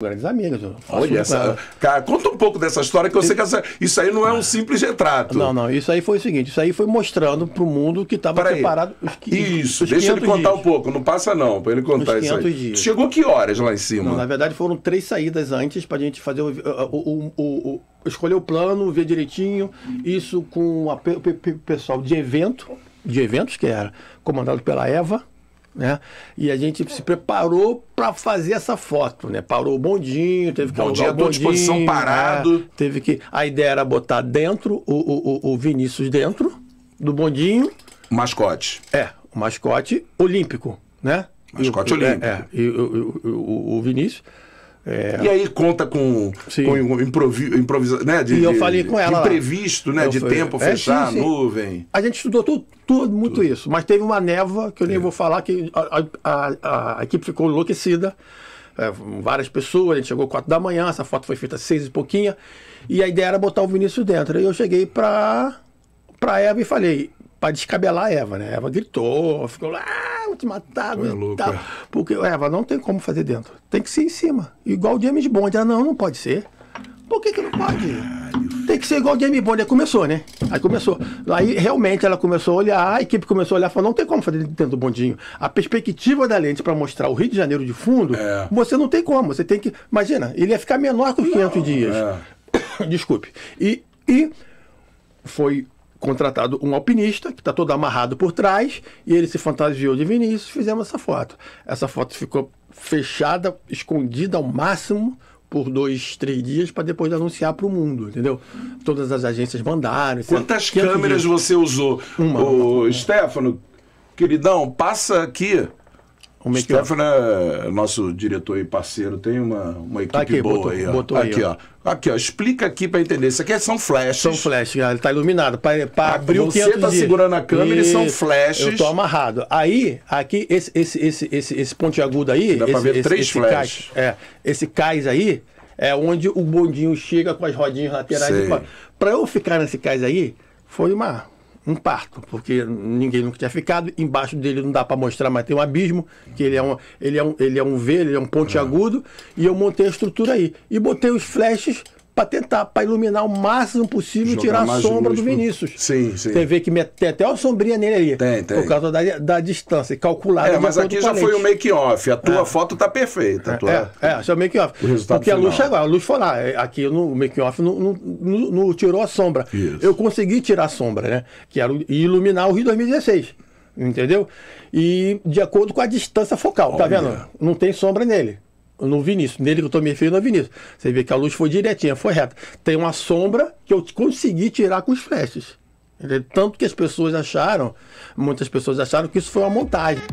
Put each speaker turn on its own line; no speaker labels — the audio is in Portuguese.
grandes amigos. Olha, essa, cara, conta um pouco dessa história, que eu sei que essa, isso aí não é um simples retrato. Não, não, isso aí foi o seguinte, isso aí foi mostrando para o mundo que estava preparado. os Isso, os deixa ele contar dias. um pouco, não passa não, para ele contar os isso aí. Dias. Chegou que horas lá em cima? Não, na verdade foram três saídas antes para a gente fazer o, o, o, o, escolher o plano, ver direitinho, isso com o pessoal de evento, de eventos que era comandado pela Eva, né? E a gente se preparou para fazer essa foto, né? Parou o bondinho, teve que bondinho, alugar o bondinho, disposição né? parado. Né? Teve que a ideia era botar dentro o, o, o Vinícius dentro do bondinho. O mascote. É, o mascote olímpico, né? Mascote e, é, olímpico. É, é, e, o, o, o Vinícius. É. E aí conta com, com improviso, né, de, e eu falei com ela. Imprevisto, né? Eu de fui. tempo, é, fechar, sim, sim. nuvem. A gente estudou tudo, tudo muito tudo. isso. Mas teve uma névoa, que eu nem é. vou falar, que a, a, a, a equipe ficou enlouquecida. É, várias pessoas, a gente chegou quatro da manhã, essa foto foi feita às e pouquinha. E a ideia era botar o Vinícius dentro. E eu cheguei pra, pra Eva e falei, para descabelar a Eva, né? A Eva gritou, ficou lá te matar, é louco, tal. É. Porque, é, Eva, não tem como fazer dentro. Tem que ser em cima. Igual o James Bond. Ah, não, não pode ser. Por que, que não pode? Tem que ser igual o James Bond. Aí começou, né? Aí começou. Aí realmente ela começou a olhar, a equipe começou a olhar e falou: não tem como fazer dentro do bondinho. A perspectiva da lente para mostrar o Rio de Janeiro de fundo, é. você não tem como. Você tem que. Imagina, ele ia ficar menor que os 500 não, dias. É. Desculpe. E, e foi contratado um alpinista, que está todo amarrado por trás, e ele se fantasiou de Vinícius, fizemos essa foto. Essa foto ficou fechada, escondida ao máximo, por dois, três dias para depois anunciar para o mundo, entendeu? Todas as agências mandaram. Quantas câmeras dias? você usou? Uma, Ô, uma, uma. Stefano, queridão, passa aqui como é, é Stefano é nosso diretor e parceiro, tem uma, uma tá equipe tá aqui, boa botou, aí, ó. Botou aqui, aí, ó. ó. Aqui, ó. Explica aqui para entender. Isso aqui é- são flashes. São flashes, ele está iluminado. Pra, pra ah, abrir Você está segurando a câmera e são flashes. Eu estou amarrado. Aí, aqui, esse, esse, esse, esse, esse ponte agudo aí. Dá para ver três esse flashes. Cais, é, esse cais aí é onde o bondinho chega com as rodinhas laterais. Para eu ficar nesse cais aí, foi uma um parto, porque ninguém nunca tinha ficado. Embaixo dele não dá para mostrar, mas tem um abismo, que ele é um, ele é um, ele é um V, ele é um ponte agudo. E eu montei a estrutura aí. E botei os flashes para tentar, para iluminar o máximo possível Jogar tirar a sombra do né? Vinícius. Sim, sim. Você vê que tem até uma sombrinha nele ali. Tem, tem. Por causa da, da distância, calculada. É, mas aqui já foi o make-off. A tua é. foto tá perfeita. Tua... É, é, é, o make-off. Porque final. a luz chegou, a luz foi lá. É, aqui no make-off não, não, não, não, tirou a sombra. Isso. Eu consegui tirar a sombra, né? Que era iluminar o Rio 2016 entendeu? E de acordo com a distância focal, tá Olha. tá vendo? Não tem sombra nele no Vinícius. Nele que eu estou me referindo é Vinícius. Você vê que a luz foi direitinha, foi reta. Tem uma sombra que eu consegui tirar com os flashes. Tanto que as pessoas acharam, muitas pessoas acharam que isso foi uma montagem.